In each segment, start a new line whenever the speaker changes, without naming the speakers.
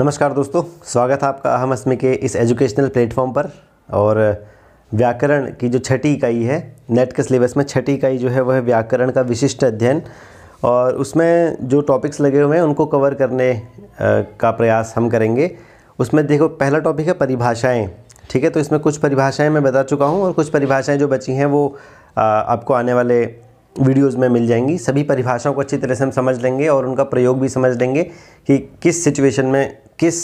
नमस्कार दोस्तों स्वागत है आपका अहम असमी के इस एजुकेशनल प्लेटफॉर्म पर और व्याकरण की जो छठी इकाई है नेट के सिलेबस में छठी इकाई जो है वह व्याकरण का विशिष्ट अध्ययन और उसमें जो टॉपिक्स लगे हुए हैं उनको कवर करने का प्रयास हम करेंगे उसमें देखो पहला टॉपिक है परिभाषाएँ ठीक है तो इसमें कुछ परिभाषाएँ मैं बता चुका हूँ और कुछ परिभाषाएँ जो बची हैं वो आपको आने वाले वीडियोस में मिल जाएंगी सभी परिभाषाओं को अच्छी तरह से हम समझ लेंगे और उनका प्रयोग भी समझ लेंगे कि किस सिचुएशन में किस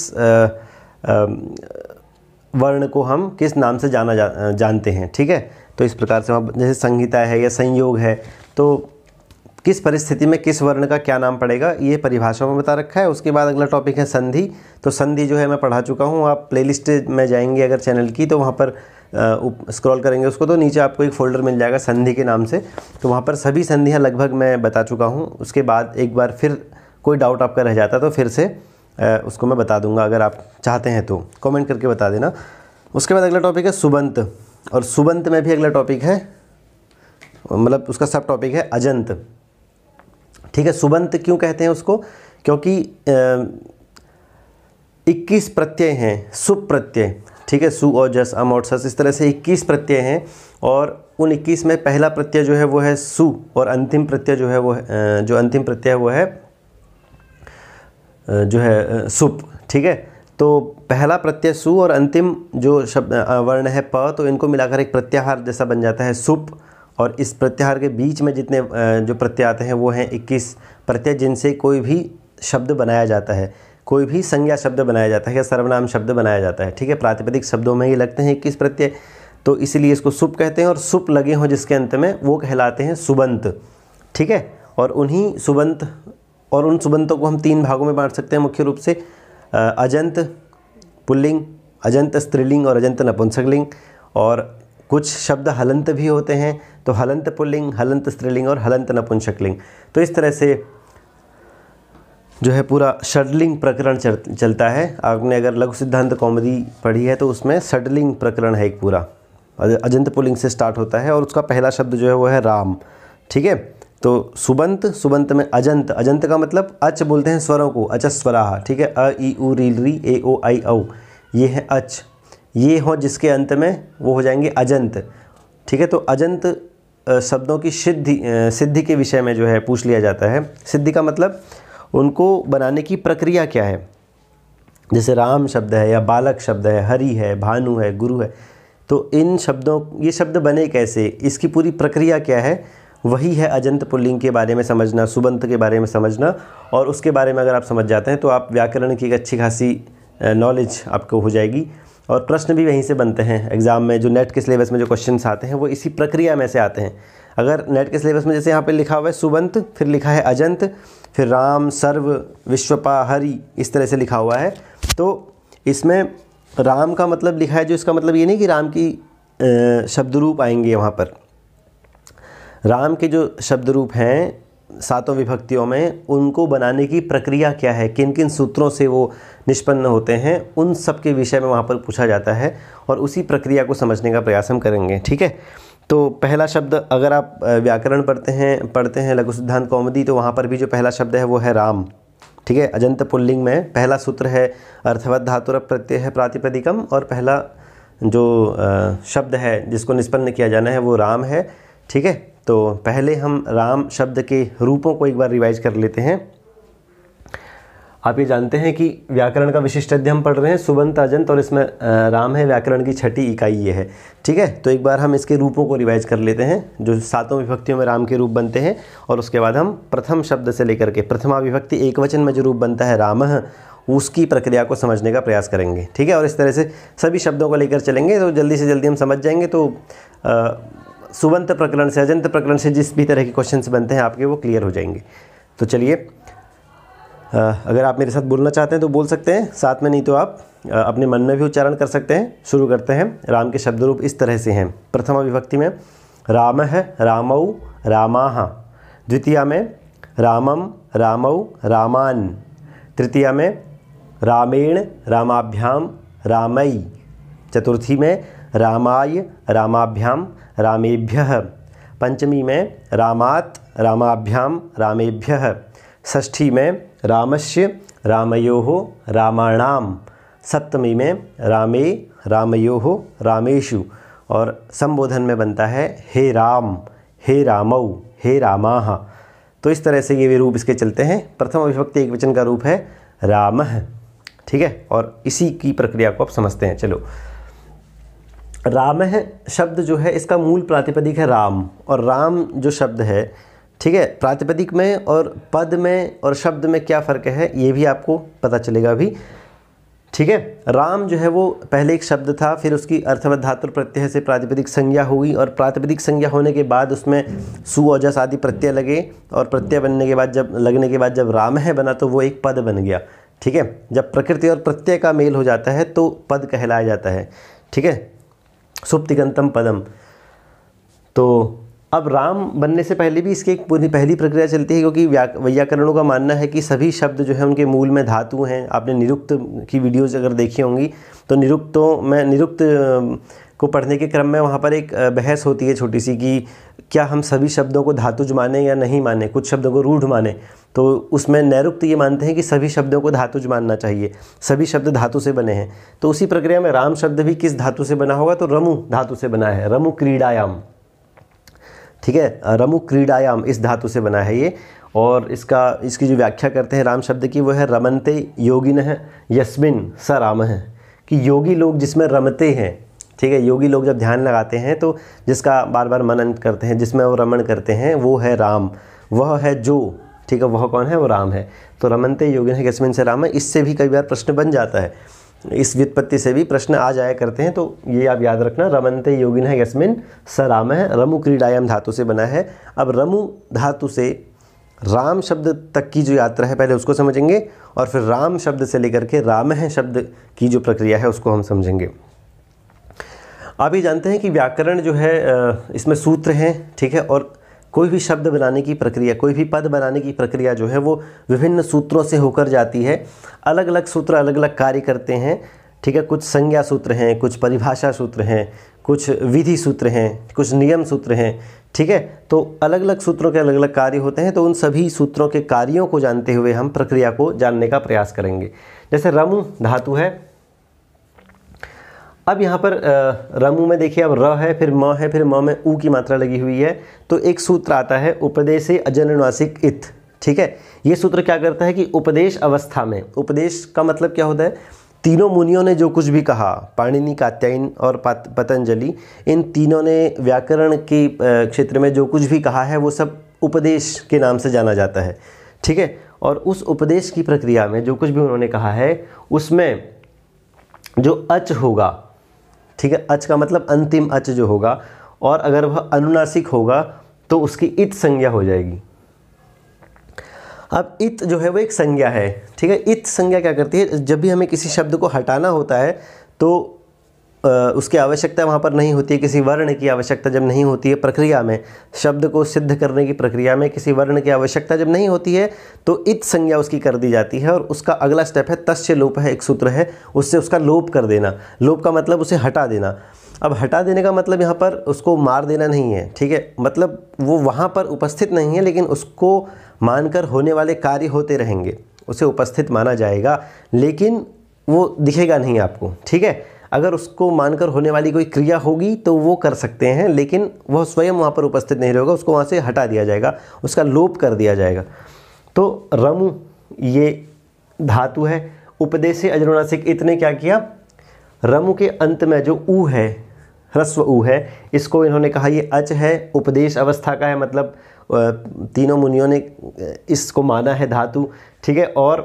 वर्ण को हम किस नाम से जाना जा, जानते हैं ठीक है तो इस प्रकार से वहाँ जैसे संहिता है या संयोग है तो किस परिस्थिति में किस वर्ण का क्या नाम पड़ेगा ये परिभाषा में बता रखा है उसके बाद अगला टॉपिक है संधि तो संधि जो है मैं पढ़ा चुका हूँ आप प्लेलिस्ट में जाएंगे अगर चैनल की तो वहाँ पर स्क्रॉल करेंगे उसको तो नीचे आपको एक फ़ोल्डर मिल जाएगा संधि के नाम से तो वहाँ पर सभी संधियाँ लगभग मैं बता चुका हूँ उसके बाद एक बार फिर कोई डाउट आपका रह जाता तो फिर से उसको मैं बता दूंगा अगर आप चाहते हैं तो कमेंट करके बता देना उसके बाद अगला टॉपिक है सुबंत और सुबंत में भी अगला टॉपिक है मतलब उसका सब टॉपिक है अजंत ठीक है सुबंत क्यों कहते हैं उसको क्योंकि इक्कीस प्रत्यय हैं सुप प्रत्यय ठीक है सु और जस अम और सस इस तरह से 21 प्रत्यय हैं और उन 21 में पहला प्रत्यय जो है वो है सु और अंतिम प्रत्यय जो है वो है, जो अंतिम प्रत्यय वो है जो है सुप ठीक है तो पहला प्रत्यय सु और अंतिम जो शब्द वर्ण है प तो इनको मिलाकर एक प्रत्याहार जैसा बन जाता है सुप और इस प्रत्याहार के बीच में जितने जो प्रत्यय आते हैं वो हैं 21 प्रत्यय जिनसे कोई भी शब्द बनाया जाता है कोई भी संज्ञा शब्द बनाया जाता है या सर्वनाम शब्द बनाया जाता है ठीक है प्रातिपदिक शब्दों में ही लगते हैं इक्कीस प्रत्यय तो इसीलिए इसको सुप कहते हैं और सुप लगे हों जिसके अंत में वो कहलाते हैं सुबंत ठीक है और उन्हीं सुबंत और उन सुबंतों को हम तीन भागों में बांट सकते हैं मुख्य रूप से अजंत पुल्लिंग अजंत स्त्रीलिंग और अजंत नपुंसकलिंग और कुछ शब्द हलंत भी होते हैं तो हलंत पुल्लिंग हलंत स्त्रीलिंग और हलंत नपुंसकलिंग तो इस तरह से जो है पूरा शडलिंग प्रकरण चलता है आपने अगर लघु सिद्धांत कॉमेडी पढ़ी है तो उसमें शडलिंग प्रकरण है एक पूरा अजंत पुलिंग से स्टार्ट होता है और उसका पहला शब्द जो है वो है राम ठीक है तो सुबंत सुबंत में अजंत अजंत का मतलब अच बोलते हैं स्वरों को स्वरा ठीक है अ ई उ री री ए ओ आई औ ये है अच ये हो जिसके अंत में वो हो जाएंगे अजंत ठीक है तो अजंत शब्दों की सिद्धि सिद्धि के विषय में जो है पूछ लिया जाता है सिद्धि का मतलब उनको बनाने की प्रक्रिया क्या है जैसे राम शब्द है या बालक शब्द है हरि है भानु है गुरु है तो इन शब्दों ये शब्द बने कैसे इसकी पूरी प्रक्रिया क्या है वही है अजंत पुल्लिंग के बारे में समझना सुबंत के बारे में समझना और उसके बारे में अगर आप समझ जाते हैं तो आप व्याकरण की एक अच्छी खासी नॉलेज आपको हो जाएगी और प्रश्न भी वहीं से बनते हैं एग्ज़ाम में जो नेट के सिलेबस में जो क्वेश्चन आते हैं वो इसी प्रक्रिया में से आते हैं अगर नेट के सिलेबस में जैसे यहाँ पर लिखा हुआ है सुबंत फिर लिखा है अजंत फिर राम सर्व विश्वपा हरि इस तरह से लिखा हुआ है तो इसमें राम का मतलब लिखा है जो इसका मतलब ये नहीं कि राम की शब्द रूप आएंगे वहाँ पर राम के जो शब्द रूप हैं सातों विभक्तियों में उनको बनाने की प्रक्रिया क्या है किन किन सूत्रों से वो निष्पन्न होते हैं उन सब के विषय में वहाँ पर पूछा जाता है और उसी प्रक्रिया को समझने का प्रयास हम करेंगे ठीक है तो पहला शब्द अगर आप व्याकरण पढ़ते हैं पढ़ते हैं लघु सिद्धांत कौमदी तो वहाँ पर भी जो पहला शब्द है वो है राम ठीक है अजंत पुल्लिंग में पहला सूत्र है अर्थवत धातुर प्रत्यय है प्रातिपदिकम और पहला जो शब्द है जिसको निष्पन्न किया जाना है वो राम है ठीक है तो पहले हम राम शब्द के रूपों को एक बार रिवाइज कर लेते हैं आप ये जानते हैं कि व्याकरण का विशिष्ट अध्ययन हम पढ़ रहे हैं सुबंत अजंत और इसमें राम है व्याकरण की छठी इकाई ये है ठीक है तो एक बार हम इसके रूपों को रिवाइज कर लेते हैं जो सातों विभक्तियों में राम के रूप बनते हैं और उसके बाद हम प्रथम शब्द से लेकर के प्रथमा विभक्ति एक वचन में जो रूप बनता है राम उसकी प्रक्रिया को समझने का प्रयास करेंगे ठीक है और इस तरह से सभी शब्दों को लेकर चलेंगे तो जल्दी से जल्दी हम समझ जाएंगे तो सुबंत प्रकरण से अजंत प्रकरण से जिस भी तरह के क्वेश्चन बनते हैं आपके वो क्लियर हो जाएंगे तो चलिए अगर आप मेरे साथ बोलना चाहते हैं तो बोल सकते हैं साथ में नहीं तो आप अपने मन में भी उच्चारण कर सकते हैं शुरू करते हैं राम के शब्द रूप इस तरह से हैं प्रथम अभिभक्ति में राम है रामऊ रामाह द्वितीया में रामम रामऊ रामान तृतीया में रामेण रामाभ्याम रामई चतुर्थी में रामाय रामाभ्याम रामेभ्य पंचमी में रामात रामाभ्याम रामेभ्य षष्ठी में रामस्य रामयो रामाणाम सप्तमी में रामे रामयो रामेशु और संबोधन में बनता है हे राम हे रामऊ हे रामा तो इस तरह से ये भी रूप इसके चलते हैं प्रथम अभिभक्ति एक वचन का रूप है राम ठीक है और इसी की प्रक्रिया को आप समझते हैं चलो राम है शब्द जो है इसका मूल प्रातिपदिक है राम और राम जो शब्द है ठीक है प्रातिपदिक में और पद में और शब्द में क्या फ़र्क है ये भी आपको पता चलेगा अभी ठीक है राम जो है वो पहले एक शब्द था फिर उसकी अर्थवत धातु प्रत्यय से प्रातिपदिक संज्ञा हुई और प्रातिपदिक संज्ञा होने के बाद उसमें सु और जस आदि प्रत्यय लगे और प्रत्यय बनने के बाद जब लगने के बाद जब राम है बना तो वो एक पद बन गया ठीक है जब प्रकृति और प्रत्यय का मेल हो जाता है तो पद कहलाया जाता है ठीक है सुप्तिगंतम पदम तो अब राम बनने से पहले भी इसकी एक पूरी पहली प्रक्रिया चलती है क्योंकि वैयाकरणों का मानना है कि सभी शब्द जो है उनके मूल में धातु हैं आपने निरुक्त की वीडियोज़ अगर देखी होंगी तो निरुक्तों में निरुक्त को पढ़ने के क्रम में वहाँ पर एक बहस होती है छोटी सी कि क्या हम सभी शब्दों को धातुज माने या नहीं माने कुछ शब्दों को रूढ़ माने तो उसमें नैरुक्त ये मानते हैं कि सभी शब्दों को धातुज मानना चाहिए सभी शब्द धातु से बने हैं तो उसी प्रक्रिया में राम शब्द भी किस धातु से बना होगा तो रमु धातु से बना है रमु क्रीडायाम ठीक है रमु क्रीडायाम इस धातु से बना है ये और इसका इसकी जो व्याख्या करते हैं राम शब्द की वो है रमनते योगिन है यस्मिन स राम है कि योगी लोग जिसमें रमते हैं ठीक है योगी लोग जब ध्यान लगाते हैं तो जिसका बार बार मनन करते हैं जिसमें वो रमण करते हैं वो है राम वह है जो ठीक है वह कौन है वो राम है तो रमनते योगिन है कस्मिन से राम है इससे भी कई बार प्रश्न बन जाता है इस व्युत्पत्ति से भी प्रश्न आ जाया करते हैं तो ये आप याद रखना रमनते योगिन है यस्मिन स राम है रमु क्रीडायाम धातु से बना है अब रमु धातु से राम शब्द तक की जो यात्रा है पहले उसको समझेंगे और फिर राम शब्द से लेकर के राम है शब्द की जो प्रक्रिया है उसको हम समझेंगे आप ये जानते हैं कि व्याकरण जो है इसमें सूत्र हैं ठीक है और कोई भी शब्द बनाने की प्रक्रिया कोई भी पद बनाने की प्रक्रिया जो है वो विभिन्न सूत्रों से होकर जाती है अलग अलग सूत्र अलग अलग कार्य करते हैं ठीक है कुछ संज्ञा सूत्र हैं कुछ परिभाषा सूत्र हैं कुछ विधि सूत्र हैं कुछ नियम सूत्र हैं ठीक है तो अलग अलग सूत्रों के अलग अलग कार्य होते हैं तो उन सभी सूत्रों के कार्यों को जानते हुए हम प्रक्रिया को जानने का प्रयास करेंगे जैसे रमु धातु है अब यहाँ पर रमू में देखिए अब र है फिर म है फिर म में ऊ की मात्रा लगी हुई है तो एक सूत्र आता है उपदेश अजनवासिक इत ठीक है ये सूत्र क्या करता है कि उपदेश अवस्था में उपदेश का मतलब क्या होता है तीनों मुनियों ने जो कुछ भी कहा पाणिनि कात्यायन और पतंजलि इन तीनों ने व्याकरण के क्षेत्र में जो कुछ भी कहा है वो सब उपदेश के नाम से जाना जाता है ठीक है और उस उपदेश की प्रक्रिया में जो कुछ भी उन्होंने कहा है उसमें जो अच होगा ठीक है अच का मतलब अंतिम अच जो होगा और अगर वह अनुनासिक होगा तो उसकी इत संज्ञा हो जाएगी अब इत जो है वो एक संज्ञा है ठीक है इत संज्ञा क्या करती है जब भी हमें किसी शब्द को हटाना होता है तो उसकी आवश्यकता वहाँ पर नहीं होती है किसी वर्ण की आवश्यकता जब नहीं होती है प्रक्रिया में शब्द को सिद्ध करने की प्रक्रिया में किसी वर्ण की आवश्यकता जब नहीं होती है तो इत संज्ञा उसकी कर दी जाती है और उसका अगला स्टेप है तस्य लोप है एक सूत्र है उससे उसका लोप कर देना लोप का मतलब उसे हटा देना अब हटा देने का मतलब यहाँ पर उसको मार देना नहीं है ठीक है मतलब वो वहाँ पर उपस्थित नहीं है लेकिन उसको मानकर होने वाले कार्य होते रहेंगे उसे उपस्थित माना जाएगा लेकिन वो दिखेगा नहीं आपको ठीक है अगर उसको मानकर होने वाली कोई क्रिया होगी तो वो कर सकते हैं लेकिन वह स्वयं वहाँ पर उपस्थित नहीं रहेगा उसको वहाँ से हटा दिया जाएगा उसका लोप कर दिया जाएगा तो रमु ये धातु है उपदेश अजनुनासिक इतने क्या किया रमु के अंत में जो ऊ है ह्रस्व ऊ है इसको इन्होंने कहा ये अच है उपदेश अवस्था का है मतलब तीनों मुनियों ने इसको माना है धातु ठीक है और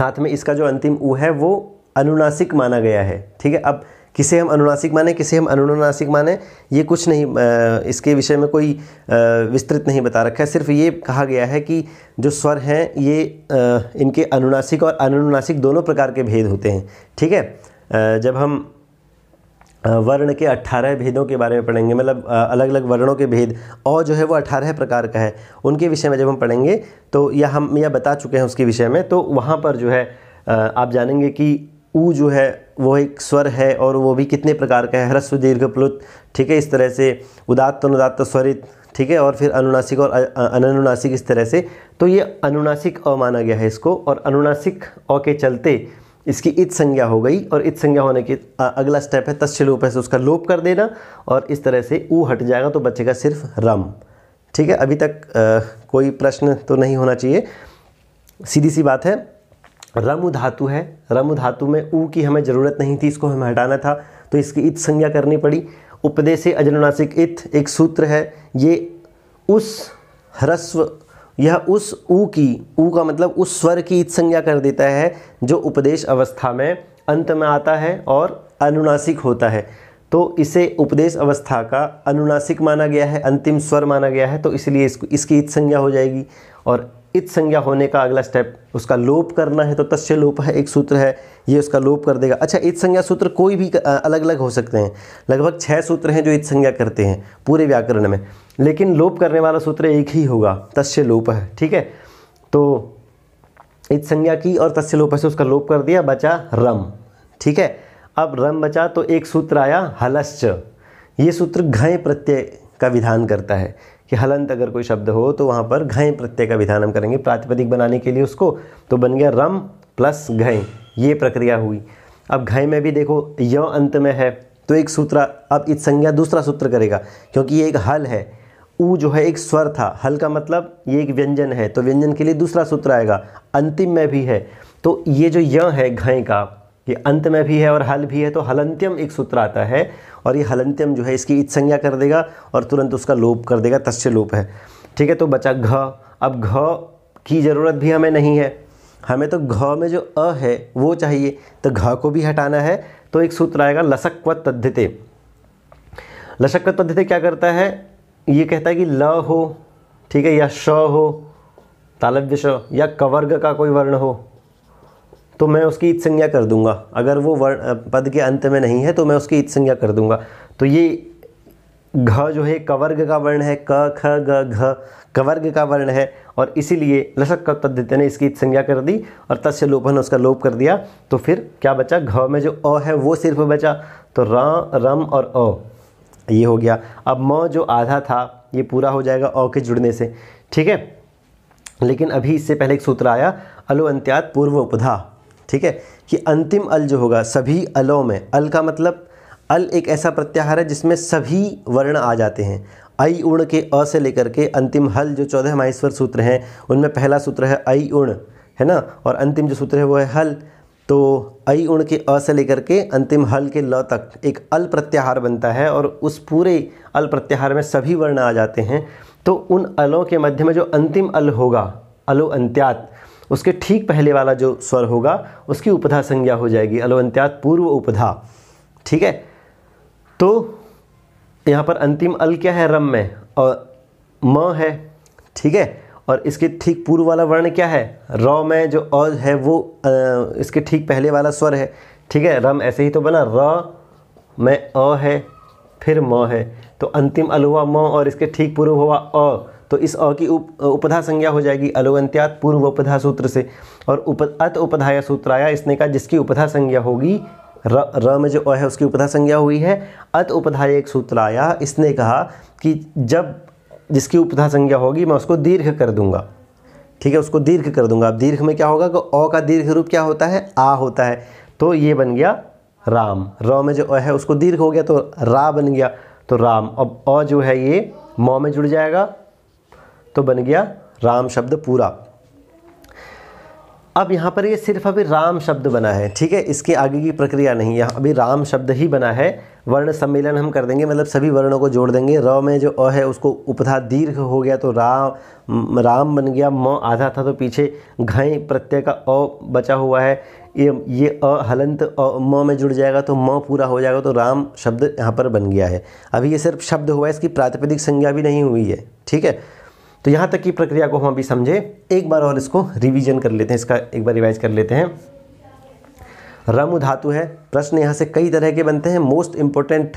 साथ में इसका जो अंतिम ऊ है वो अनुनासिक माना गया है ठीक है अब किसे हम अनुनासिक माने किसे हम अनुनासिक माने ये कुछ नहीं इसके विषय में कोई विस्तृत नहीं बता रखा है सिर्फ ये कहा गया है कि जो स्वर हैं ये इनके अनुनासिक और अनुनासिक दोनों प्रकार के भेद होते हैं ठीक है जब हम वर्ण के अट्ठारह भेदों के बारे में पढ़ेंगे मतलब अलग अलग वर्णों के भेद और जो है वो अट्ठारह प्रकार का है उनके विषय में जब हम पढ़ेंगे तो या हम या बता चुके हैं उसके विषय में तो वहाँ पर जो है आप जानेंगे कि ऊ जो है वो एक स्वर है और वो भी कितने प्रकार का है ह्रस्व दीर्घ प्लुत ठीक है इस तरह से उदात्त अनुदात्त स्वरित ठीक है और फिर अनुनासिक और अनुनासिक इस तरह से तो ये अनुनासिक अ माना गया है इसको और अनुनासिक अ के चलते इसकी इत संज्ञा हो गई और इत संज्ञा होने के अगला स्टेप है तस्य लोप है से उसका लोप कर देना और इस तरह से ऊ हट जाएगा तो बचेगा सिर्फ रम ठीक है अभी तक आ, कोई प्रश्न तो नहीं होना चाहिए सीधी सी बात है रमु धातु है रमु धातु में ऊ की हमें ज़रूरत नहीं थी इसको हमें हटाना था तो इसकी इत संज्ञा करनी पड़ी उपदेश अजनुनासिक इत एक सूत्र है ये उस ह्रस्व यह उस ऊ की ऊ का मतलब उस स्वर की इत संज्ञा कर देता है जो उपदेश अवस्था में अंत में आता है और अनुनासिक होता है तो इसे उपदेश अवस्था का अनुनासिक माना गया है अंतिम स्वर माना गया है तो इसलिए इसको इसकी इत संज्ञा हो जाएगी और इत संज्ञा होने का अगला स्टेप उसका लोप करना है तो तस्य लोप है एक सूत्र है ये उसका लोप कर देगा अच्छा इत संज्ञा सूत्र कोई भी अलग अलग हो सकते हैं लगभग छः सूत्र हैं जो इत संज्ञा करते हैं पूरे व्याकरण में लेकिन लोप करने वाला सूत्र एक ही होगा तस्य लोप है ठीक है तो इत संज्ञा की और तस्य लोप से उसका लोप कर दिया बचा रम ठीक है अब रम बचा तो एक सूत्र आया हलश्च ये सूत्र घय प्रत्यय का विधान करता है कि हलंत अगर कोई शब्द हो तो वहाँ पर घय प्रत्यय का विधान हम करेंगे प्रातिपदिक बनाने के लिए उसको तो बन गया रम प्लस घय ये प्रक्रिया हुई अब घय में भी देखो य अंत में है तो एक सूत्र अब इत संज्ञा दूसरा सूत्र करेगा क्योंकि ये एक हल है ऊ जो है एक स्वर था हल का मतलब ये एक व्यंजन है तो व्यंजन के लिए दूसरा सूत्र आएगा अंतिम में भी है तो ये जो य है घय का ये अंत में भी है और हल भी है तो हलंत्यम एक सूत्र आता है और ये हलंत्यम जो है इसकी इत संज्ञा कर देगा और तुरंत उसका लोप कर देगा तस्य लोप है ठीक है तो बचा घ अब घ की ज़रूरत भी हमें नहीं है हमें तो घ में जो अ है वो चाहिए तो घ को भी हटाना है तो एक सूत्र आएगा लसकवत व लसकवत पद्धति क्या करता है ये कहता है कि ल हो ठीक है या श हो तालव्य श या कवर्ग का कोई वर्ण हो तो मैं उसकी ईद संज्ञा कर दूंगा अगर वो वर्ण पद के अंत में नहीं है तो मैं उसकी ईद संज्ञा कर दूंगा तो ये घ जो है कवर्ग का वर्ण है क ख ग घ कवर्ग का वर्ण है और इसीलिए लसक कब तद्धित्य ने इसकी संज्ञा कर दी और तस्य लोपन उसका लोप कर दिया तो फिर क्या बचा घ में जो अ है वो सिर्फ बचा तो र रम और अ ये हो गया अब म जो आधा था ये पूरा हो जाएगा अ के जुड़ने से ठीक है लेकिन अभी इससे पहले एक सूत्र आया अलो अंत्यात पूर्व उपधा ठीक है कि अंतिम अल जो होगा सभी अलों में अल का मतलब अल एक ऐसा प्रत्याहार है जिसमें सभी वर्ण आ जाते हैं अई उण के अ से लेकर के अंतिम हल जो चौदह माहेश्वर सूत्र हैं उनमें पहला सूत्र है अई उण है ना और अंतिम जो सूत्र है वो है हल तो ऐ उण के अ से लेकर के अंतिम हल के ल तक एक अल प्रत्याहार बनता है और उस पूरे अल प्रत्याहार में सभी वर्ण आ जाते हैं तो उन अलों के मध्य में जो अंतिम अल होगा अलो अंत्यात उसके ठीक पहले वाला जो स्वर होगा उसकी उपधा संज्ञा हो जाएगी अलवंत्यात पूर्व उपधा ठीक है तो यहाँ पर अंतिम अल क्या है रम में और म है ठीक है और इसके ठीक पूर्व वाला वर्ण क्या है रौ में जो अ है वो इसके ठीक पहले वाला स्वर है ठीक है रम ऐसे ही तो बना र में अ है फिर म है तो अंतिम अल हुआ म और इसके ठीक पूर्व हुआ अ तो इस अ की उप उपधा संज्ञा हो जाएगी अलोवंत्यात पूर्व उपधा सूत्र से और उप अत उपधाया सूत्र आया इसने कहा जिसकी उपधा संज्ञा होगी र, र में जो अ है उसकी उपधा संज्ञा हुई है अत उपधाय एक सूत्र आया इसने कहा कि जब जिसकी उपधा संज्ञा होगी मैं उसको दीर्घ कर दूंगा ठीक है उसको दीर्घ कर दूंगा अब दीर्घ में क्या होगा कि अ का दीर्घ रूप क्या होता है आ होता है तो ये बन गया राम र में जो अ है उसको दीर्घ हो गया तो रा बन गया तो राम अब अ जो है ये मौ में जुड़ जाएगा तो बन गया राम शब्द पूरा अब यहाँ पर ये सिर्फ अभी राम शब्द बना है ठीक है इसके आगे की प्रक्रिया नहीं यहाँ अभी राम शब्द ही बना है वर्ण सम्मेलन हम कर देंगे मतलब सभी वर्णों को जोड़ देंगे र में जो अ है उसको उपधा दीर्घ हो गया तो राम राम बन गया म आधा था तो पीछे घय प्रत्यय का अ बचा हुआ है ये ये अ हलंत अ म में जुड़ जाएगा तो म पूरा हो जाएगा तो राम शब्द यहाँ पर बन गया है अभी ये सिर्फ शब्द हुआ है इसकी प्रातिपदिक संज्ञा भी नहीं हुई है ठीक है तो यहाँ तक की प्रक्रिया को हम अभी समझे एक बार और इसको रिवीजन कर लेते हैं इसका एक बार रिवाइज कर लेते हैं रमु धातु है प्रश्न यहाँ से कई तरह के बनते हैं मोस्ट इम्पोर्टेंट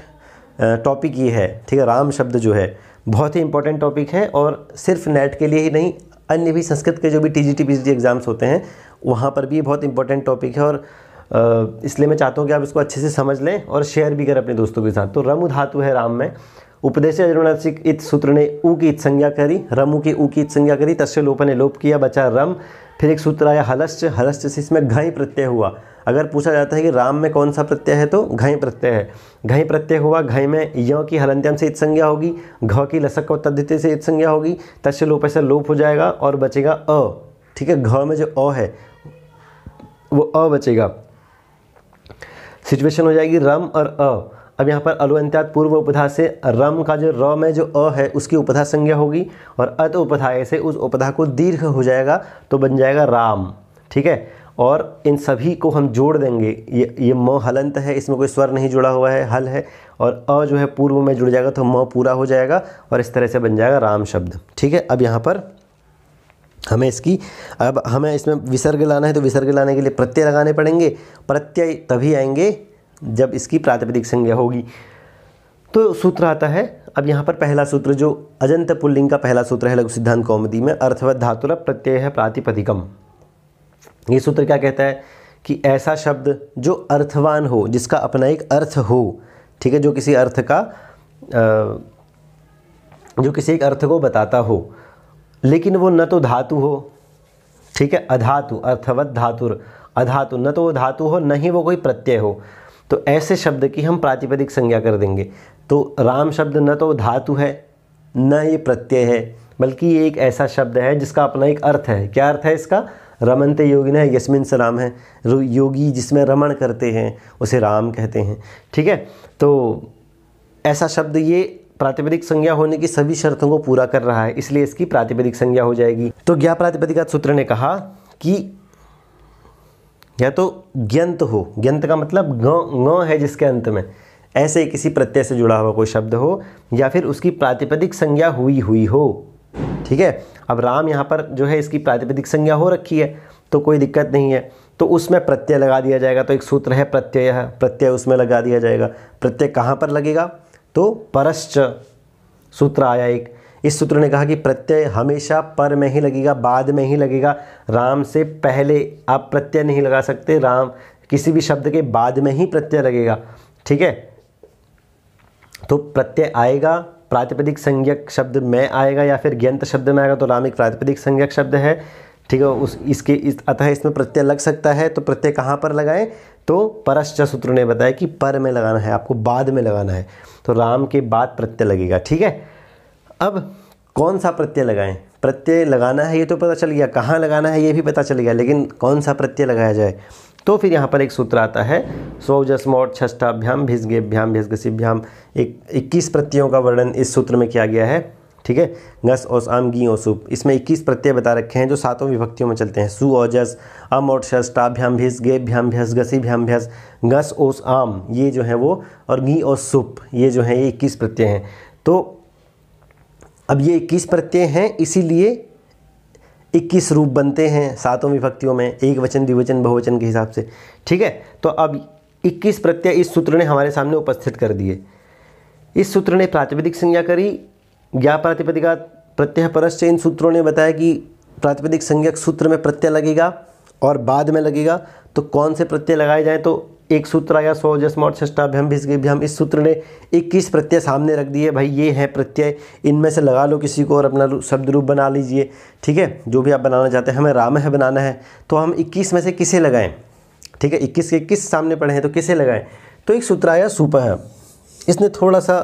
टॉपिक ये है ठीक है राम शब्द जो है बहुत ही इंपॉर्टेंट टॉपिक है और सिर्फ नेट के लिए ही नहीं अन्य भी संस्कृत के जो भी टी जी टी एग्ज़ाम्स होते हैं वहाँ पर भी बहुत इंपॉर्टेंट टॉपिक है और इसलिए मैं चाहता हूँ कि आप इसको अच्छे से समझ लें और शेयर भी करें अपने दोस्तों के साथ तो रमु धातु है राम में उपदेश ऋणासिक इत सूत्र ने ऊ की इत संज्ञा करी रमु की ऊ की इत संज्ञा करी तस्य लोप ने लोप किया बचा रम फिर एक सूत्र आया हलश्च हलश्च से इसमें घई प्रत्यय हुआ अगर पूछा जाता है कि राम में कौन सा प्रत्यय है तो घई प्रत्यय है घई प्रत्यय हुआ घई में य की हलंत्यम से इत संज्ञा होगी घ की लसक और तद्धित्य से इत संज्ञा होगी तस्य लोप से लोप हो जाएगा और बचेगा अ ठीक है घ में जो अ है वो अ बचेगा सिचुएशन हो जाएगी रम और अ अब यहाँ पर अलुअंत्यात पूर्व उपधा से रम का जो र में जो अ है उसकी उपधा संज्ञा होगी और अत उपधा से उस उपधा को दीर्घ हो जाएगा तो बन जाएगा राम ठीक है और इन सभी को हम जोड़ देंगे ये ये म हलंत है इसमें कोई स्वर नहीं जुड़ा हुआ है हल है और अ जो है पूर्व में जुड़ जाएगा तो म पूरा हो जाएगा और इस तरह से बन जाएगा राम शब्द ठीक है अब यहाँ पर हमें इसकी अब हमें इसमें विसर्ग लाना है तो विसर्ग लाने के लिए प्रत्यय लगाने पड़ेंगे प्रत्यय तभी आएंगे जब इसकी प्रातिपदिक संज्ञा होगी तो सूत्र आता है अब यहाँ पर पहला सूत्र जो अजंत पुल्लिंग का पहला सूत्र है लघु सिद्धांत कौमदी में अर्थवत धातुर प्रत्यय है प्रातिपदिकम ये सूत्र क्या कहता है कि ऐसा शब्द जो अर्थवान हो जिसका अपना एक अर्थ हो ठीक है जो किसी अर्थ का जो किसी एक अर्थ को बताता हो लेकिन वो न तो धातु हो ठीक है अधातु अर्थवत धातुर अधातु न तो वो धातु हो न ही वो कोई प्रत्यय हो तो ऐसे शब्द की हम प्रातिपदिक संज्ञा कर देंगे तो राम शब्द न तो धातु है न ये प्रत्यय है बल्कि ये एक ऐसा शब्द है जिसका अपना एक अर्थ है क्या अर्थ है इसका रमनते योगिन है यस्मिन से राम है योगी जिसमें रमण करते हैं उसे राम कहते हैं ठीक है तो ऐसा शब्द ये प्रातिपदिक संज्ञा होने की सभी शर्तों को पूरा कर रहा है इसलिए इसकी प्रातिपदिक संज्ञा हो जाएगी तो ज्ञा प्रातिपदिका सूत्र ने कहा कि या तो ग्यंत हो ग्यंत का मतलब ग ग है जिसके अंत में ऐसे ही किसी प्रत्यय से जुड़ा हुआ कोई शब्द हो या फिर उसकी प्रातिपदिक संज्ञा हुई हुई हो ठीक है अब राम यहाँ पर जो है इसकी प्रातिपदिक संज्ञा हो रखी है तो कोई दिक्कत नहीं है तो उसमें प्रत्यय लगा दिया जाएगा तो एक सूत्र है प्रत्यय प्रत्यय उसमें लगा दिया जाएगा प्रत्यय कहाँ पर लगेगा तो परश्च सूत्र आया एक इस सूत्र ने कहा कि प्रत्यय हमेशा पर में ही लगेगा बाद में ही लगेगा राम से पहले आप प्रत्यय नहीं लगा सकते राम किसी भी शब्द के बाद में ही प्रत्यय लगेगा ठीक है तो प्रत्यय आएगा प्रातिपदिक संज्ञक शब्द में आएगा या फिर ज्ञंत शब्द में आएगा तो राम एक प्रातिपदिक संज्ञक शब्द है ठीक है उस इसके इस अतः इसमें प्रत्यय लग सकता है तो प्रत्यय कहाँ पर लगाएं तो परश्च सूत्र ने बताया कि पर में लगाना है आपको बाद में लगाना है तो राम के बाद प्रत्यय लगेगा ठीक है अब कौन सा प्रत्यय लगाएं प्रत्यय लगाना है ये तो पता चल गया कहाँ लगाना है ये भी पता चल गया लेकिन कौन सा प्रत्यय लगाया जाए तो फिर यहाँ पर एक सूत्र आता है सौजस्मोट छष्टाभ्याम भिजगेभ्याम भिजगसीभ्याम एक इक्कीस प्रत्ययों का वर्णन इस सूत्र में किया गया है ठीक है गस ओस आम गी ओसुप इसमें 21 प्रत्यय बता रखे हैं जो सातों विभक्तियों में चलते हैं सु ओजस अम और षष्टाभ्याम भिस गे भ्याम भ्यस गसी भ्याम भ्यस गस ओस आम ये जो है वो और घी ओ सुप ये जो है ये इक्कीस प्रत्यय हैं तो अब ये इक्कीस प्रत्यय हैं इसीलिए इक्कीस रूप बनते हैं सातों विभक्तियों में एक वचन द्विवचन बहुवचन के हिसाब से ठीक है तो अब इक्कीस प्रत्यय इस सूत्र ने हमारे सामने उपस्थित कर दिए इस सूत्र ने प्रातिपदिक संज्ञा करी ज्ञा प्रातिपदिका प्रत्यय से इन सूत्रों ने बताया कि प्रातिपदिक संज्ञक सूत्र में प्रत्यय लगेगा और बाद में लगेगा तो कौन से प्रत्यय लगाए जाएँ तो एक सूत्र आया सौ जसमौट षष्टाभ्यम भिस्गेभ्यम इस सूत्र ने 21 प्रत्यय सामने रख दिए भाई ये है प्रत्यय इनमें से लगा लो किसी को और अपना शब्द रूप बना लीजिए ठीक है जो भी आप बनाना चाहते हैं हमें राम है बनाना है तो हम 21 में से किसे लगाएं ठीक है 21 के किस सामने पड़े हैं तो किसे लगाएं तो एक सूत्र आया सुप है इसने थोड़ा सा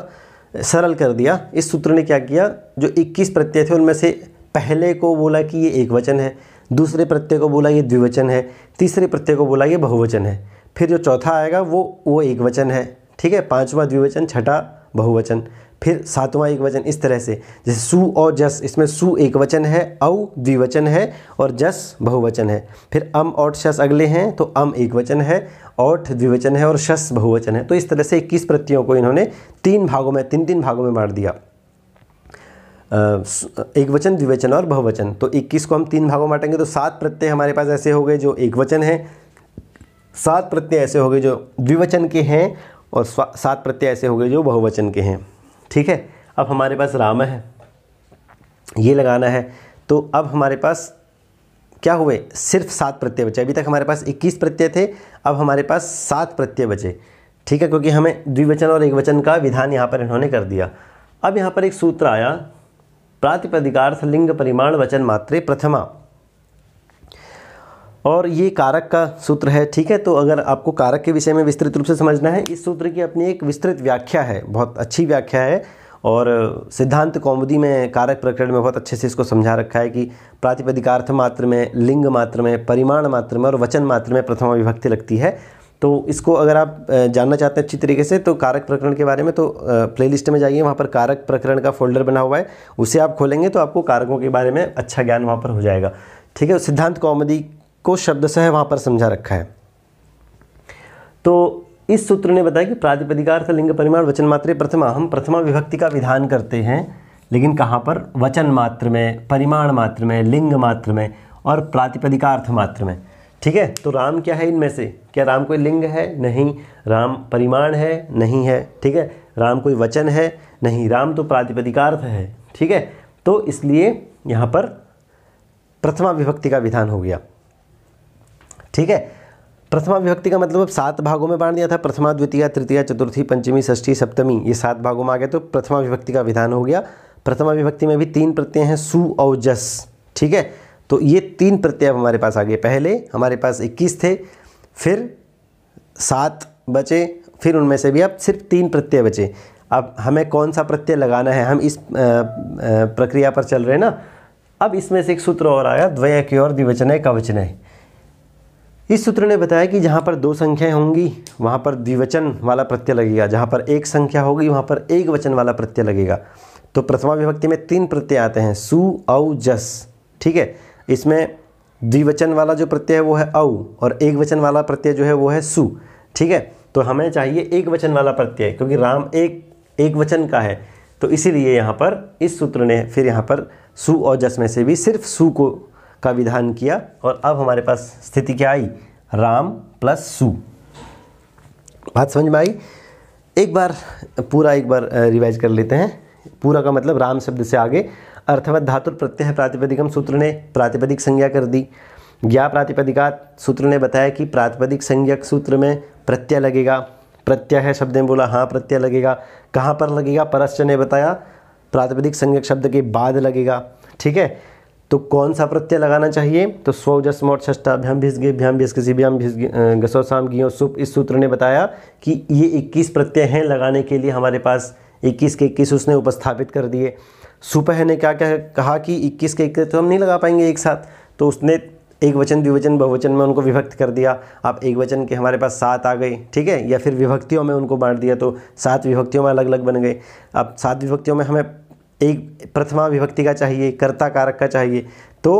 सरल कर दिया इस सूत्र ने क्या किया जो इक्कीस प्रत्यय थे उनमें से पहले को बोला कि ये एक वचन है दूसरे प्रत्यय को बोला ये द्विवचन है तीसरे प्रत्यय को बोला ये बहुवचन है फिर जो चौथा आएगा वो वो एक वचन है ठीक है पाँचवा द्विवचन छठा बहुवचन फिर सातवां एक वचन इस तरह से जैसे सु और जस इसमें सु एक वचन है औ द्विवचन है और जस बहुवचन है फिर अम और शस अगले हैं तो अम एक वचन है औठ द्विवचन है और शस बहुवचन है तो इस तरह से इक्कीस प्रत्ययों को इन्होंने तीन भागों में तीन तीन भागों में बांट दिया एक वचन द्विवचन और बहुवचन तो 21 को हम तीन भागों में बांटेंगे तो सात प्रत्यय हमारे पास ऐसे हो गए जो एक वचन है सात प्रत्यय ऐसे हो गए जो द्विवचन के हैं और सात प्रत्यय ऐसे हो गए जो बहुवचन के हैं ठीक है अब हमारे पास राम है ये लगाना है तो अब हमारे पास क्या हुए सिर्फ सात प्रत्यय बचे अभी तक हमारे पास इक्कीस प्रत्यय थे अब हमारे पास सात प्रत्यय बचे ठीक है क्योंकि हमें द्विवचन और एक वचन का विधान यहाँ पर इन्होंने कर दिया अब यहाँ पर एक सूत्र आया प्रातिपदिकार्थ लिंग परिमाण वचन मात्रे प्रथमा और ये कारक का सूत्र है ठीक है तो अगर आपको कारक के विषय में विस्तृत रूप से समझना है इस सूत्र की अपनी एक विस्तृत व्याख्या है बहुत अच्छी व्याख्या है और सिद्धांत कौमुदी में कारक प्रकरण में बहुत अच्छे से इसको समझा रखा है कि प्रातिपदिकार्थ मात्र में लिंग मात्र में परिमाण मात्र में और वचन मात्र में प्रथमा विभक्ति लगती है तो इसको अगर आप जानना चाहते हैं अच्छी तरीके से तो कारक प्रकरण के बारे में तो प्लेलिस्ट में जाइए वहाँ पर कारक प्रकरण का फोल्डर बना हुआ है उसे आप खोलेंगे तो आपको कारकों के बारे में अच्छा ज्ञान वहाँ पर हो जाएगा ठीक है सिद्धांत कौमदी को शब्द से वहां वहाँ पर समझा रखा है तो इस सूत्र ने बताया कि प्रातिपदिकार लिंग परिमाण वचन मात्र प्रथमा हम प्रथमा विभक्ति का विधान करते हैं लेकिन कहाँ पर वचन मात्र में परिमाण मात्र में लिंग मात्र में और प्रातिपदिकार्थ मात्र में ठीक है तो राम क्या है इनमें से क्या राम कोई लिंग है नहीं राम परिमाण है नहीं है ठीक है राम कोई वचन है नहीं राम तो प्रातिपदिकार्थ है ठीक है तो इसलिए यहाँ पर प्रथमा विभक्ति का विधान हो गया ठीक है प्रथमा विभक्ति का मतलब सात भागों में बांट दिया था प्रथमा द्वितीय तृतीय चतुर्थी पंचमी षष्ठी सप्तमी ये सात भागों में आ गए तो प्रथमा विभक्ति का विधान हो गया प्रथमा विभक्ति में भी तीन प्रत्यय हैं सु और जस ठीक है तो ये तीन प्रत्यय हमारे पास आ गए पहले हमारे पास इक्कीस थे फिर सात बचे फिर उनमें से भी अब सिर्फ तीन प्रत्यय बचे अब हमें कौन सा प्रत्यय लगाना है हम इस प्रक्रिया पर चल रहे हैं ना अब इसमें से एक सूत्र और आया द्वय की और द्विवचनय का है इस सूत्र ने बताया कि जहाँ पर दो संख्याएं होंगी वहाँ पर द्विवचन वाला प्रत्यय लगेगा जहाँ पर एक संख्या होगी वहाँ पर एक वचन वाला प्रत्यय लगेगा तो प्रथमा विभक्ति में तीन प्रत्यय आते हैं सु औ जस ठीक है इसमें द्विवचन वाला जो प्रत्यय है वो है औ और एक वचन वाला प्रत्यय जो है वो है सु ठीक है तो हमें चाहिए एक वचन वाला प्रत्यय क्योंकि राम एक एक वचन का है तो इसीलिए यहाँ पर इस सूत्र ने फिर यहाँ पर सु और जस में से भी सिर्फ सु को का विधान किया और अब हमारे पास स्थिति क्या आई राम प्लस सु बात समझ में आई एक बार पूरा एक बार रिवाइज कर लेते हैं पूरा का मतलब राम शब्द से आगे अर्थवत धातु प्रत्यय प्रातिपदिकम सूत्र ने प्रातिपदिक संज्ञा कर दी ज्ञा प्रातिपदिकात सूत्र ने बताया कि प्रातिपदिक संज्ञक सूत्र में प्रत्यय लगेगा प्रत्यय है शब्द में बोला हाँ प्रत्यय लगेगा कहाँ पर लगेगा परश्चय ने बताया प्रातिपदिक संज्ञक शब्द के बाद लगेगा ठीक है तो कौन सा प्रत्यय लगाना चाहिए तो स्व जस्मोट षष्टाभ्याम भ्याम भिस्किभ्याम गसोसाम गियो सुप इस सूत्र ने बताया कि ये 21 प्रत्यय हैं लगाने के लिए हमारे पास 21 के 21 उसने उपस्थापित कर दिए सुपह ने क्या क्या कहा कि 21 के 21 तो हम नहीं लगा पाएंगे एक साथ तो उसने एक वचन द्विवचन बहुवचन में उनको विभक्त कर दिया आप एक वचन के हमारे पास सात आ गए ठीक है या फिर विभक्तियों में उनको बांट दिया तो सात विभक्तियों में अलग अलग बन गए अब सात विभक्तियों में हमें एक प्रथमा विभक्ति का चाहिए कर्ता कारक का चाहिए तो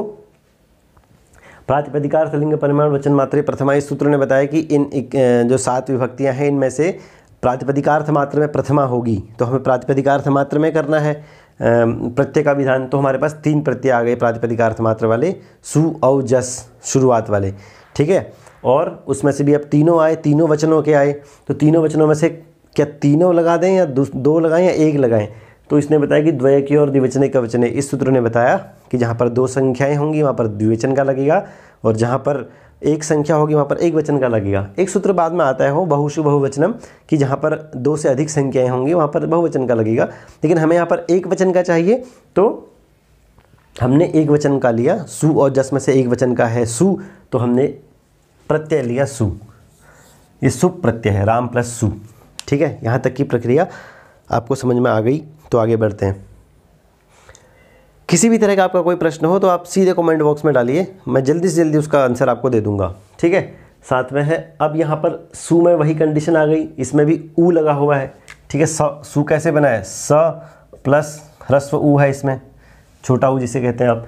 प्रातिपदिकार सलिंग परिमाण वचन मात्र प्रथमा इस सूत्र ने बताया कि इन जो सात विभक्तियां हैं इनमें से प्रातिपदिकार्थ मात्र में प्रथमा होगी तो हमें प्रातिपदिकार्थ मात्र में करना है प्रत्यय का विधान तो हमारे पास तीन प्रत्यय आ गए प्रातिपदिकार्थ मात्र वाले सु औ जस शुरुआत वाले ठीक है और उसमें से भी अब तीनों आए तीनों वचनों के आए तो तीनों वचनों में से क्या तीनों लगा दें या दो लगाएं या एक लगाएं तो इसने बताया कि द्वय की और द्विवचने का वचने इस सूत्र ने बताया कि जहाँ पर दो संख्याएं होंगी वहाँ पर द्विवचन का लगेगा और जहाँ पर एक संख्या होगी वहाँ पर एक वचन का लगेगा एक सूत्र बाद में आता है हो बहुशु बहुवचनम कि जहाँ पर दो से अधिक संख्याएं होंगी वहाँ पर बहुवचन का लगेगा लेकिन हमें यहाँ पर एक वचन का चाहिए तो हमने एक वचन का लिया सु और जस में से एक वचन का है सु तो हमने प्रत्यय लिया सु ये सु प्रत्यय है राम प्लस सु ठीक है यहाँ तक की प्रक्रिया आपको समझ में आ गई तो आगे बढ़ते हैं किसी भी तरह का आपका कोई प्रश्न हो तो आप सीधे कमेंट बॉक्स में डालिए मैं जल्दी से जल्दी उसका आंसर आपको दे दूंगा ठीक है साथ में है अब यहाँ पर सू में वही कंडीशन आ गई इसमें भी ऊ लगा हुआ है ठीक है सू कैसे बनाया स प्लस ह्रस्व ऊ है इसमें छोटा ऊ जिसे कहते हैं आप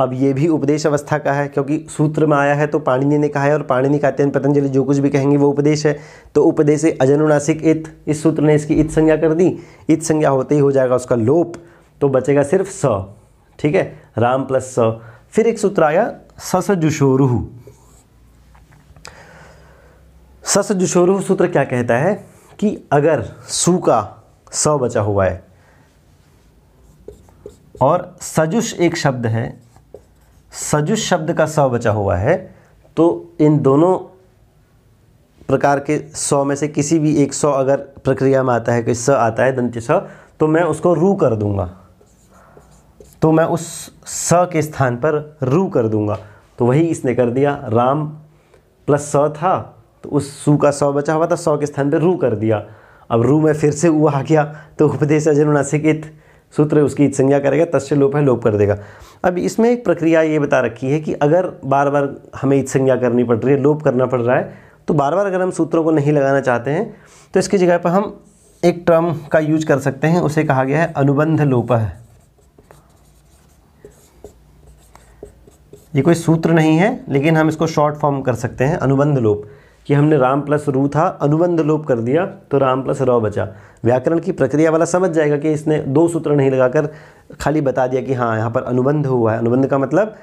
अब ये भी उपदेश अवस्था का है क्योंकि सूत्र में आया है तो पाणिनि ने कहा है और पाणिनि कहते हैं पतंजलि जो कुछ भी कहेंगे वो उपदेश है तो उपदेश अजनुनासिक इत इस सूत्र ने इसकी इत संज्ञा कर दी इत संज्ञा होते ही हो जाएगा उसका लोप तो बचेगा सिर्फ स ठीक है राम प्लस स फिर एक सूत्र आया सस जुशोरुह सस जुशोरुह सूत्र क्या कहता है कि अगर सु का स बचा हुआ है और सजुष एक शब्द है सजुस शब्द का सौ बचा हुआ है तो इन दोनों प्रकार के सौ में से किसी भी एक सौ अगर प्रक्रिया में आता है कोई स आता है दंत्य स तो मैं उसको रू कर दूंगा तो मैं उस स के स्थान पर रू कर दूंगा तो वही इसने कर दिया राम प्लस स था तो उस सू का सौ बचा हुआ था सौ के स्थान पर रू कर दिया अब रू में फिर से वो आ गया तो उपदेश अजनुनासिकित सूत्र उसकी संज्ञा करेगा तस्य लोप है लोप कर देगा अब इसमें एक प्रक्रिया ये बता रखी है कि अगर बार बार हमें इत संज्ञा करनी पड़ रही है लोप करना पड़ रहा है तो बार बार अगर हम सूत्रों को नहीं लगाना चाहते हैं तो इसकी जगह पर हम एक टर्म का यूज कर सकते हैं उसे कहा गया है अनुबंध लोप है ये कोई सूत्र नहीं है लेकिन हम इसको शॉर्ट फॉर्म कर सकते हैं अनुबंध लोप कि हमने राम प्लस रू था अनुबंध लोप कर दिया तो राम प्लस रौ बचा व्याकरण की प्रक्रिया वाला समझ जाएगा कि इसने दो सूत्र नहीं लगाकर खाली बता दिया कि हाँ यहाँ पर अनुबंध हुआ है अनुबंध का मतलब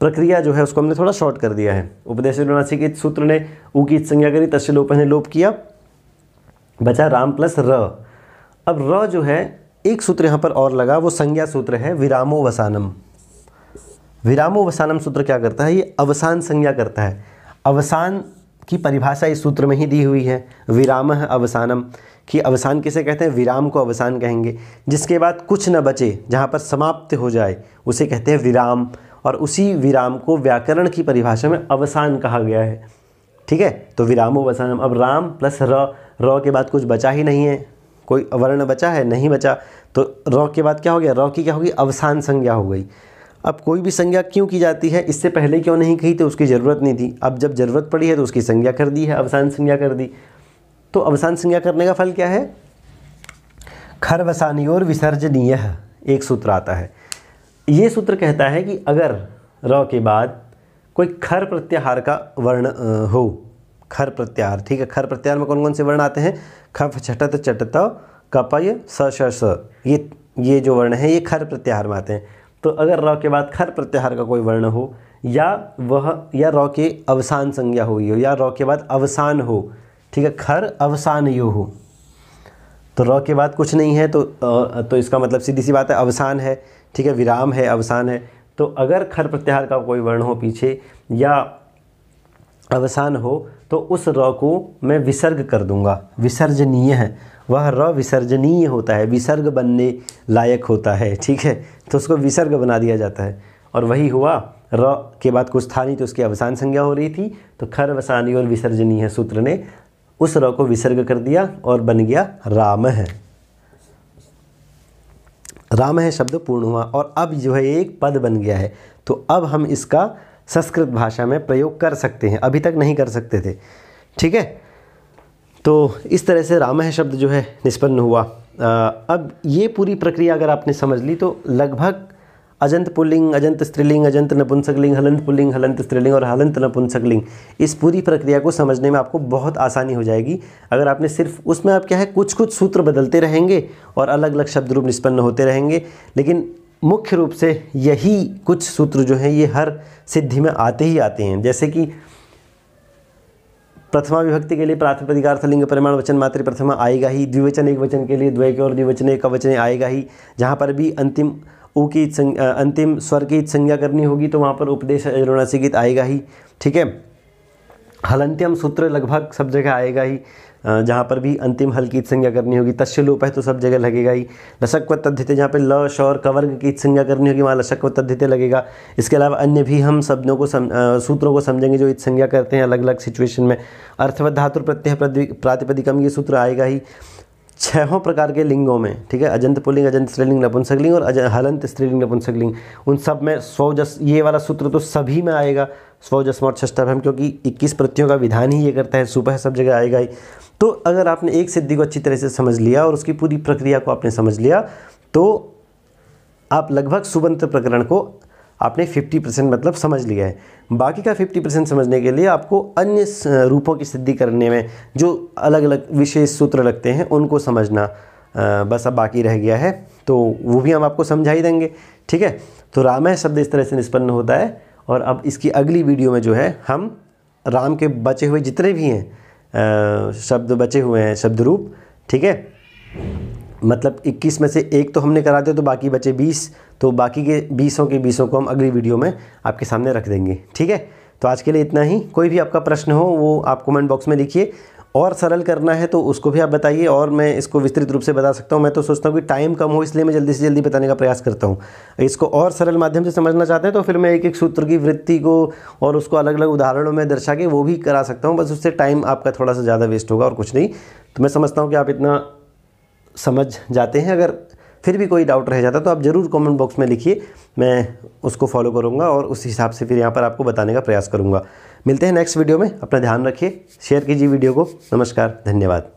प्रक्रिया जो है उसको हमने थोड़ा शॉर्ट कर दिया है उपदेश के सूत्र ने ऊ की संज्ञा करी तस्य लोप ने लोप किया बचा राम प्लस र अब र जो है एक सूत्र यहाँ पर और लगा वो संज्ञा सूत्र है विरामो वसानम विरामो वसानम सूत्र क्या करता है ये अवसान संज्ञा करता है अवसान की परिभाषा इस सूत्र में ही दी हुई है विराम अवसानम कि अवसान किसे कहते हैं विराम को अवसान कहेंगे जिसके बाद कुछ न बचे जहाँ पर समाप्त हो जाए उसे कहते हैं विराम और उसी विराम को व्याकरण की परिभाषा में अवसान कहा गया है ठीक है तो विरामो अवसानम अब राम प्लस र र के बाद कुछ बचा ही नहीं है कोई वर्ण बचा है नहीं बचा तो र के बाद क्या हो गया र की क्या होगी अवसान संज्ञा हो गई अब कोई भी संज्ञा क्यों की जाती है इससे पहले क्यों नहीं कही तो उसकी ज़रूरत नहीं थी अब जब ज़रूरत पड़ी है तो उसकी संज्ञा कर दी है अवसान संज्ञा कर दी तो अवसान संज्ञा करने का फल क्या है खरवसानी और विसर्जनीय एक सूत्र आता है ये सूत्र कहता है कि अगर र के बाद कोई खर प्रत्याहार का वर्ण हो खर प्रत्याहार ठीक है खर प्रत्याहार में कौन कौन से वर्ण आते हैं खफ छटत चटत कपय स स ये ये जो वर्ण है ये खर प्रत्याहार में आते हैं तो अगर र के बाद खर प्रत्याहार का कोई वर्ण हो या वह या रॉ के अवसान संज्ञा हुई हो या रॉ के बाद अवसान हो ठीक है खर अवसान यो हो तो रॉ के बाद कुछ नहीं है तो तो इसका मतलब सीधी सी बात है अवसान है ठीक है विराम है अवसान है तो अगर खर प्रत्याहार का कोई वर्ण हो पीछे या अवसान हो तो उस रॉ को मैं विसर्ग कर दूंगा विसर्जनीय है वह र विसर्जनीय होता है विसर्ग बनने लायक होता है ठीक है तो उसको विसर्ग बना दिया जाता है और वही हुआ र के बाद कुछ था नहीं तो उसकी अवसान संज्ञा हो रही थी तो खर वसानी और विसर्जनीय सूत्र ने उस र को विसर्ग कर दिया और बन गया राम है राम है शब्द पूर्ण हुआ और अब जो है एक पद बन गया है तो अब हम इसका संस्कृत भाषा में प्रयोग कर सकते हैं अभी तक नहीं कर सकते थे ठीक है तो इस तरह से रामह शब्द जो है निष्पन्न हुआ अब ये पूरी प्रक्रिया अगर आपने समझ ली तो लगभग अजंत पुल्लिंग अजंत स्त्रीलिंग अजंत नपुंसकलिंग हलंत पुल्लिंग हलंत स्त्रीलिंग और हलंत नपुंसकलिंग इस पूरी प्रक्रिया को समझने में आपको बहुत आसानी हो जाएगी अगर आपने सिर्फ उसमें आप क्या है कुछ कुछ सूत्र बदलते रहेंगे और अलग अलग शब्द रूप निष्पन्न होते रहेंगे लेकिन मुख्य रूप से यही कुछ सूत्र जो हैं ये हर सिद्धि में आते ही आते हैं जैसे कि प्रथमा विभक्ति के लिए प्रातिपदिकार्थ लिंग परिमाण वचन मात्र प्रथमा आएगा ही द्विवचन एक वचन के लिए के और द्विवचन एक वचन आएगा ही जहाँ पर भी अंतिम ऊ की अंतिम स्वर की संज्ञा करनी होगी तो वहाँ पर उपदेश अरुणासी गीत आएगा ही ठीक है हलंत्यम सूत्र लगभग सब जगह आएगा ही जहाँ पर भी अंतिम हल की संज्ञा करनी होगी तस्य लोप है तो सब जगह लगेगा ही लशक व तद्धित जहाँ पर लश और कवर्ग की संज्ञा करनी होगी वहाँ लशक व तद्धित लगेगा इसके अलावा अन्य भी हम शब्दों को सम, सूत्रों को समझेंगे जो संज्ञा करते हैं अलग अलग सिचुएशन में अर्थवत धातु प्रत्यय प्रातिपदिकम ये सूत्र आएगा ही छहों प्रकार के लिंगों में ठीक है अजंत पुलिंग अजंत स्त्रीलिंग नपुंसकलिंग और अज हलंत स्त्रीलिंग नपुंसकलिंग उन सब में स्वजस ये वाला सूत्र तो सभी में आएगा स्वजस्म और षष्टभम क्योंकि 21 प्रत्ययों का विधान ही ये करता है सुबह सब जगह आएगा ही तो अगर आपने एक सिद्धि को अच्छी तरह से समझ लिया और उसकी पूरी प्रक्रिया को आपने समझ लिया तो आप लगभग सुबंत प्रकरण को आपने 50 परसेंट मतलब समझ लिया है बाकी का 50 परसेंट समझने के लिए आपको अन्य रूपों की सिद्धि करने में जो अलग अलग विशेष सूत्र लगते हैं उनको समझना बस अब बाकी रह गया है तो वो भी हम आपको समझा ही देंगे ठीक है तो रामय शब्द इस तरह से निष्पन्न होता है और अब इसकी अगली वीडियो में जो है हम राम के बचे हुए जितने भी हैं शब्द बचे हुए हैं शब्द रूप ठीक है मतलब 21 में से एक तो हमने करा दिया तो बाकी बचे 20 तो बाकी के बीसों के बीसों को हम अगली वीडियो में आपके सामने रख देंगे ठीक है तो आज के लिए इतना ही कोई भी आपका प्रश्न हो वो आप कमेंट बॉक्स में लिखिए और सरल करना है तो उसको भी आप बताइए और मैं इसको विस्तृत रूप से बता सकता हूँ मैं तो सोचता हूँ कि टाइम कम हो इसलिए मैं जल्दी से जल्दी बताने का प्रयास करता हूँ इसको और सरल माध्यम से समझना चाहते हैं तो फिर मैं एक एक सूत्र की वृत्ति को और उसको अलग अलग उदाहरणों में दर्शा के वो भी करा सकता हूँ बस उससे टाइम आपका थोड़ा सा ज़्यादा वेस्ट होगा और कुछ नहीं तो मैं समझता हूँ कि आप इतना समझ जाते हैं अगर फिर भी कोई डाउट रह जाता तो आप ज़रूर कमेंट बॉक्स में लिखिए मैं उसको फॉलो करूँगा और उस हिसाब से फिर यहाँ पर आपको बताने का प्रयास करूँगा मिलते हैं नेक्स्ट वीडियो में अपना ध्यान रखिए शेयर कीजिए वीडियो को नमस्कार धन्यवाद